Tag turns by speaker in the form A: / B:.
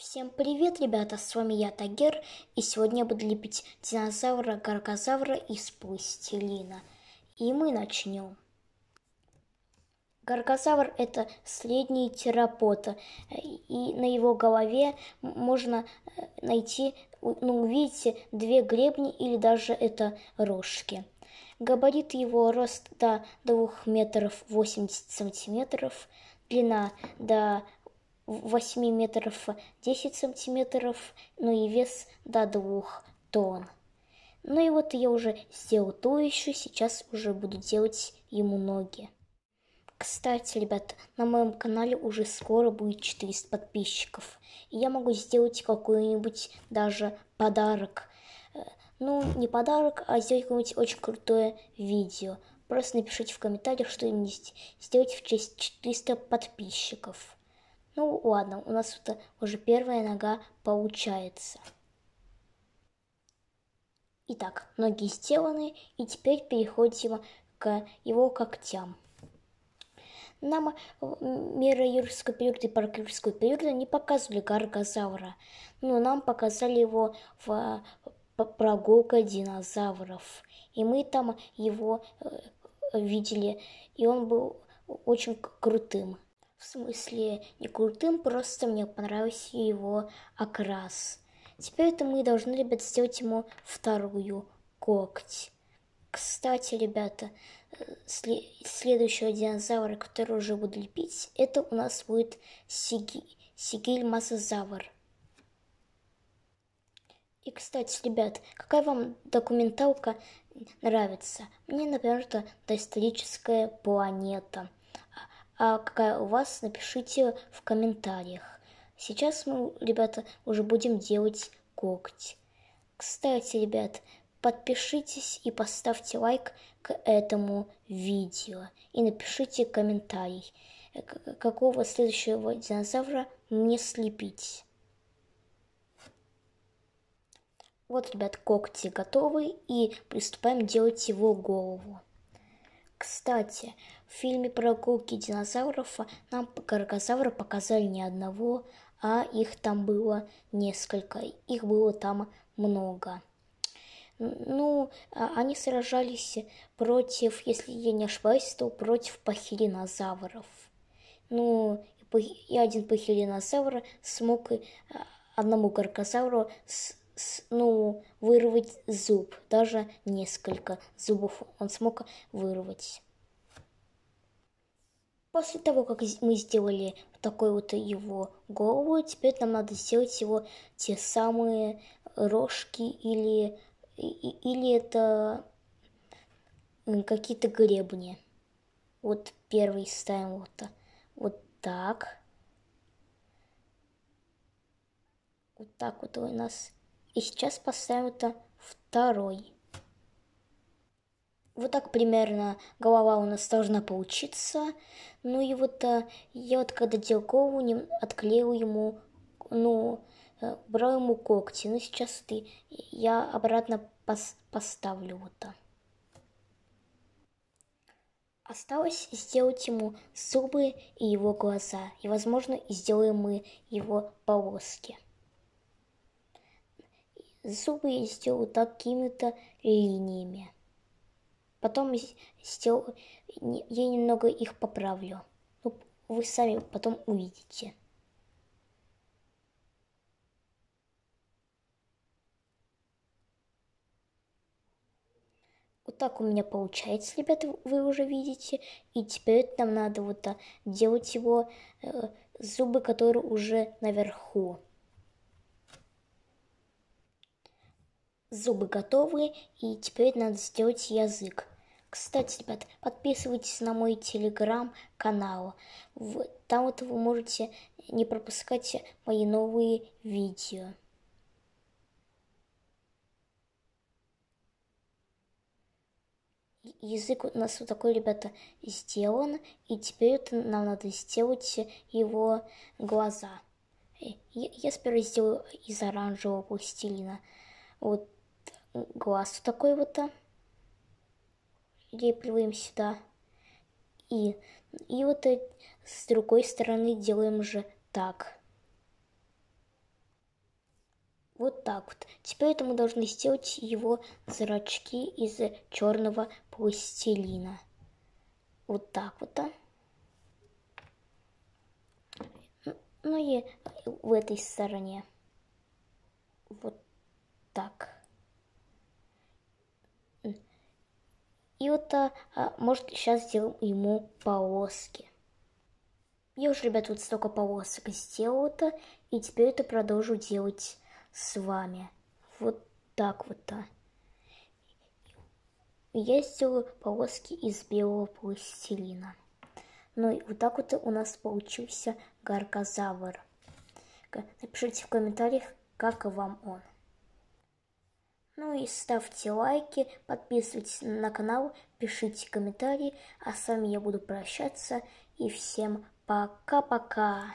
A: Всем привет, ребята, с вами я, Тагер, и сегодня я буду лепить динозавра, горгозавра из пластилина. И мы начнем. Горгозавр – это средний терапота, и на его голове можно э, найти, ну, видите, две гребни или даже это рожки. Габарит его рост до 2 метров 80 сантиметров, длина до 8 метров 10 сантиметров, ну и вес до 2 тонн. Ну и вот я уже сделал то еще, сейчас уже буду делать ему ноги. Кстати, ребят, на моем канале уже скоро будет 400 подписчиков. И я могу сделать какой-нибудь даже подарок. Э, ну, не подарок, а сделать какое-нибудь очень крутое видео. Просто напишите в комментариях, что мне сделать в честь 400 подписчиков. Ну ладно, у нас это уже первая нога получается. Итак, ноги сделаны, и теперь переходим к его когтям. Нам э, мира юрского периода и парк периода не показывали гаргозавра, но нам показали его в э, прогулка динозавров. И мы там его э, видели, и он был очень крутым. В смысле, не крутым, просто мне понравился его окрас. Теперь-то мы должны, ребят, сделать ему вторую когть Кстати, ребята, э, след следующего динозавра, который уже буду лепить, это у нас будет сиги сигиль мазозавр. И, кстати, ребят, какая вам документалка нравится? Мне, например, это историческая планета» а какая у вас, напишите в комментариях. Сейчас мы, ребята, уже будем делать когти. Кстати, ребят, подпишитесь и поставьте лайк к этому видео. И напишите комментарий, э, какого следующего динозавра мне слепить. Вот, ребят, когти готовы, и приступаем делать его голову. Кстати, в фильме «Прогулки динозавров» а, нам горгозавры показали не одного, а их там было несколько. Их было там много. Ну, а, они сражались против, если я не ошибаюсь, то против пахилинозавров. Ну, и один пахилинозавр смог а, одному горгозавру с ну, вырвать зуб, даже несколько зубов он смог вырвать. После того, как мы сделали такой вот его голову, теперь нам надо сделать его те самые рожки или, или это какие-то гребни. Вот первый ставим вот, вот так. Вот так вот у нас и сейчас поставим это второй. Вот так примерно голова у нас должна получиться. Ну и вот э, я вот когда делал голову, отклеил ему, ну, э, брал ему когти. Ну сейчас ты, я обратно пос поставлю вот так. Осталось сделать ему зубы и его глаза, и, возможно, сделаем мы его полоски зубы я сделаю такими-то линиями. Потом сделал, я немного их поправлю. Ну, вы сами потом увидите. Вот так у меня получается, ребята, вы уже видите. И теперь нам надо вот а, делать его э, зубы, которые уже наверху. зубы готовы, и теперь надо сделать язык. Кстати, ребят, подписывайтесь на мой телеграм-канал. Там вот вы можете не пропускать мои новые видео. Язык у нас вот такой, ребята, сделан, и теперь это нам надо сделать его глаза. Э, я сперва сделаю из оранжевого пластилина. Вот глаз такой вот там. Реплюем сюда. И, и вот э, с другой стороны делаем же так. Вот так вот. Теперь это мы должны сделать его зрачки из черного пластилина. Вот так вот. Ну, ну и в этой стороне. Вот так. И вот, а, а может, сейчас сделаем ему полоски. Я уже, ребят, вот столько полосок сделала-то, и теперь это продолжу делать с вами. Вот так вот-то. Я сделаю полоски из белого пластилина. Ну и вот так вот у нас получился гаргозавр. Напишите в комментариях, как вам он. Ну и ставьте лайки, подписывайтесь на канал, пишите комментарии, а с вами я буду прощаться и всем пока-пока.